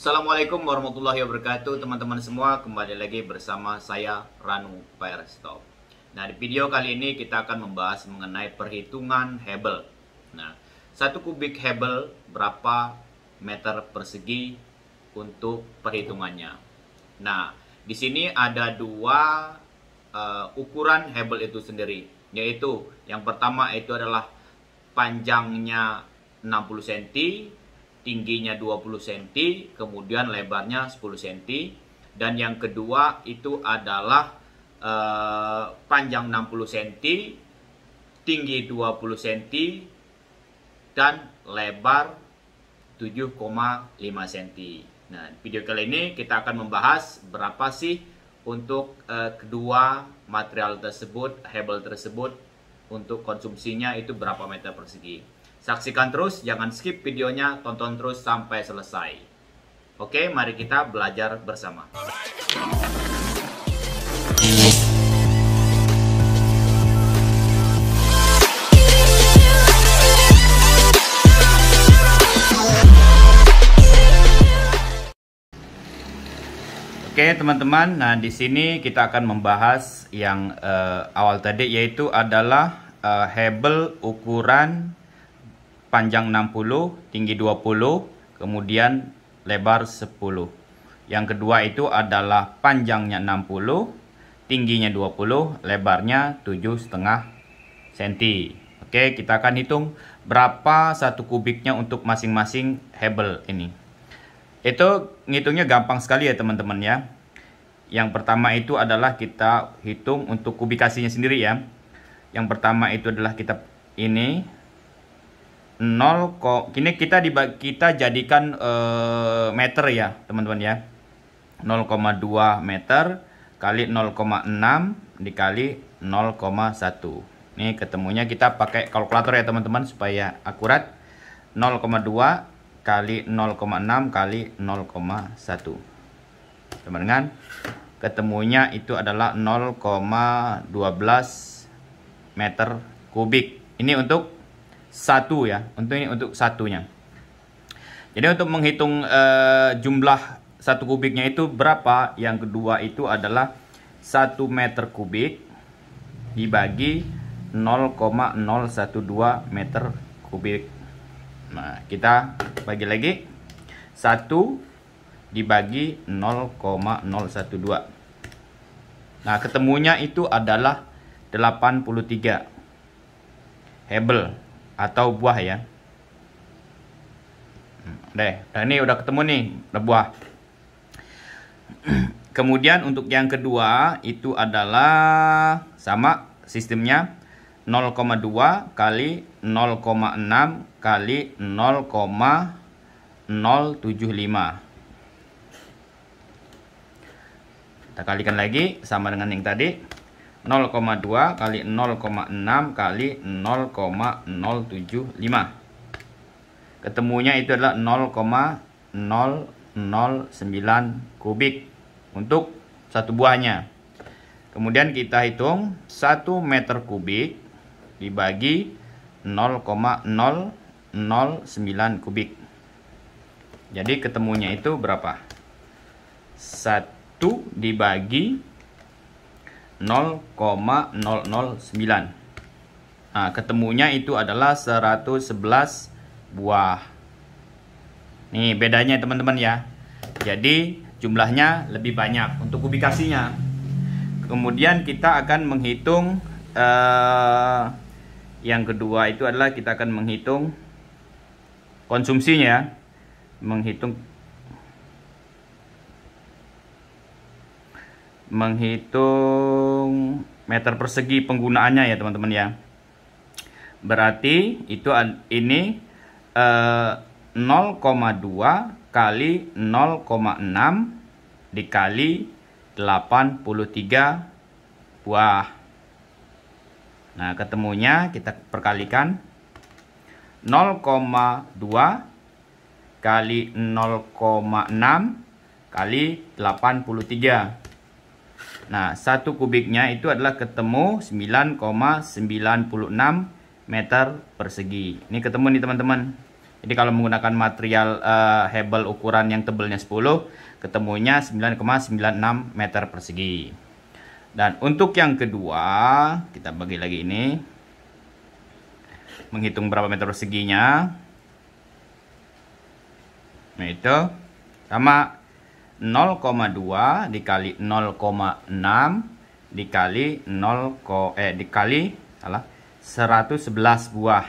Assalamualaikum warahmatullahi wabarakatuh teman-teman semua kembali lagi bersama saya Ranu Firestop Nah di video kali ini kita akan membahas mengenai perhitungan Hebel Nah satu kubik Hebel berapa meter persegi untuk perhitungannya Nah di sini ada dua uh, ukuran Hebel itu sendiri yaitu yang pertama itu adalah panjangnya 60 cm tingginya 20 cm, kemudian lebarnya 10 cm. Dan yang kedua itu adalah eh, panjang 60 cm, tinggi 20 cm, dan lebar 7,5 cm. Nah, video kali ini kita akan membahas berapa sih untuk eh, kedua material tersebut, hebel tersebut, untuk konsumsinya itu berapa meter persegi. Saksikan terus, jangan skip videonya, tonton terus sampai selesai. Oke, mari kita belajar bersama. Oke teman-teman, nah di sini kita akan membahas yang uh, awal tadi yaitu adalah uh, eh, hebel ukuran panjang 60, tinggi 20, kemudian lebar 10. Yang kedua itu adalah panjangnya 60, tingginya 20, lebarnya 7,5 cm. Oke, kita akan hitung berapa satu kubiknya untuk masing-masing hebel ini. Itu ngitungnya gampang sekali ya teman-teman ya. Yang pertama itu adalah kita hitung untuk kubikasinya sendiri ya. Yang pertama itu adalah kita ini 0 kini kita dibagi kita jadikan uh, meter ya teman-teman ya 0,2 meter kali 0,6 dikali 0,1 ini ketemunya kita pakai kalkulator ya teman-teman supaya akurat 0,2 kali 0,6 kali 0,1 teman teman kan? ketemunya itu adalah 0,12 meter kubik ini untuk satu ya untuk ini untuk satunya jadi untuk menghitung uh, jumlah satu kubiknya itu berapa yang kedua itu adalah satu meter kubik dibagi 0,012 meter kubik nah kita bagi lagi satu dibagi 0,012 nah ketemunya itu adalah 83 Hebel atau buah ya hmm, deh nah ini udah ketemu nih udah buah kemudian untuk yang kedua itu adalah sama sistemnya 0,2 kali 0,6 kali 0,075 kita kalikan lagi sama dengan yang tadi 0,2 kali 0,6 kali 0,075 ketemunya itu adalah 0,009 kubik untuk satu buahnya kemudian kita hitung 1 meter kubik dibagi 0,009 kubik jadi ketemunya itu berapa 1 dibagi 0,009 nah, ketemunya itu adalah 111 buah nih bedanya teman-teman ya jadi jumlahnya lebih banyak untuk kubikasinya kemudian kita akan menghitung eh, yang kedua itu adalah kita akan menghitung konsumsinya ya. menghitung menghitung meter persegi penggunaannya ya teman-teman ya berarti itu ini eh, 0,2 kali 0,6 dikali 83 buah nah ketemunya kita perkalikan 0,2 kali 0,6 kali 83 Nah, satu kubiknya itu adalah ketemu 9,96 meter persegi. Ini ketemu nih teman-teman. Jadi kalau menggunakan material uh, hebel ukuran yang tebelnya 10, ketemunya 9,96 meter persegi. Dan untuk yang kedua, kita bagi lagi ini. Menghitung berapa meter perseginya. Nah, itu sama 0,2 dikali 0,6 dikali 0 eh dikali salah 111 buah.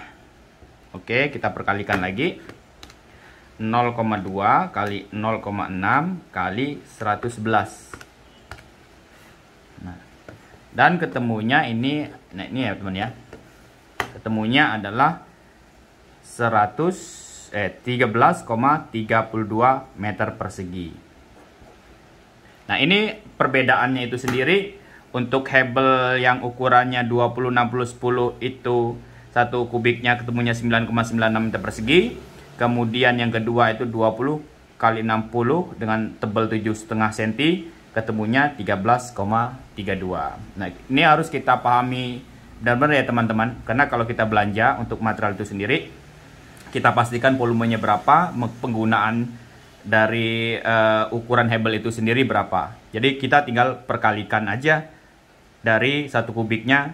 Oke, kita perkalikan lagi. 0,2 kali 0,6 kali 111. Nah, dan ketemunya ini nah ini ya teman ya. Ketemunya adalah 100 eh 13,32 meter persegi. Nah ini perbedaannya itu sendiri untuk Hebel yang ukurannya 20 60 10 itu satu kubiknya ketemunya 9,96 meter persegi. Kemudian yang kedua itu 20 kali 60 dengan tebal 7,5 cm ketemunya 13,32. Nah, ini harus kita pahami benar-benar ya teman-teman. Karena kalau kita belanja untuk material itu sendiri kita pastikan volumenya berapa, penggunaan dari uh, ukuran Hebel itu sendiri berapa. Jadi kita tinggal perkalikan aja dari satu kubiknya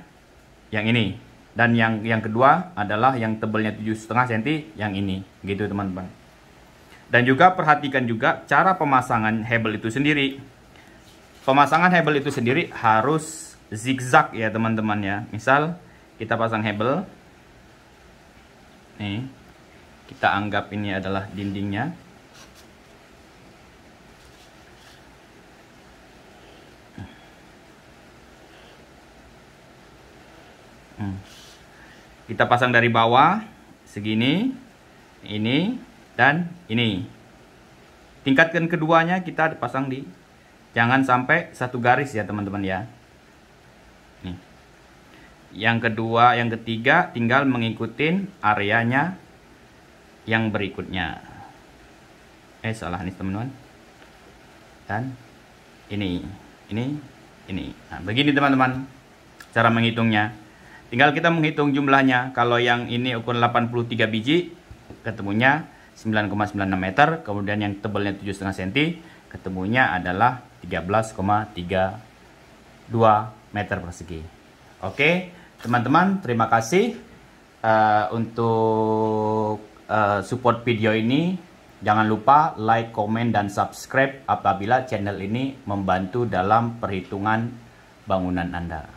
yang ini. Dan yang yang kedua adalah yang tebelnya 7,5 cm yang ini. Gitu teman-teman. Dan juga perhatikan juga cara pemasangan Hebel itu sendiri. Pemasangan Hebel itu sendiri harus zigzag ya teman-teman ya. Misal kita pasang Hebel. Nih. Kita anggap ini adalah dindingnya kita pasang dari bawah segini, ini dan ini. Tingkatkan keduanya kita pasang di jangan sampai satu garis ya teman-teman ya. Nih. Yang kedua, yang ketiga tinggal mengikuti areanya yang berikutnya. Eh salah nih teman-teman. Dan ini, ini, ini. Nah, begini teman-teman cara menghitungnya. Tinggal kita menghitung jumlahnya. Kalau yang ini ukuran 83 biji, ketemunya 9,96 meter. Kemudian yang tebalnya 7,5 cm, ketemunya adalah 13,32 meter persegi. Oke, teman-teman, terima kasih uh, untuk uh, support video ini. Jangan lupa like, komen, dan subscribe apabila channel ini membantu dalam perhitungan bangunan Anda.